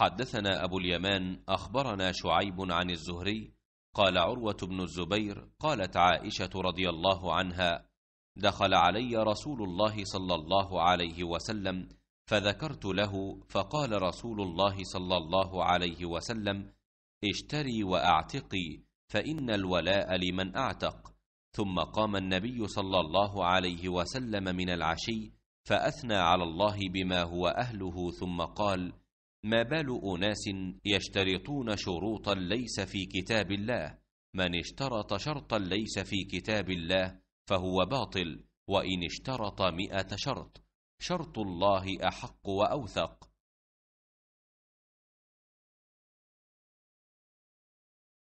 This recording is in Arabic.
حدثنا أبو اليمان أخبرنا شعيب عن الزهري قال عروة بن الزبير قالت عائشة رضي الله عنها دخل علي رسول الله صلى الله عليه وسلم فذكرت له فقال رسول الله صلى الله عليه وسلم اشتري وأعتقي فإن الولاء لمن أعتق ثم قام النبي صلى الله عليه وسلم من العشي فأثنى على الله بما هو أهله ثم قال ما بال أناس يشترطون شروطا ليس في كتاب الله من اشترط شرطا ليس في كتاب الله فهو باطل وإن اشترط مئة شرط شرط الله أحق وأوثق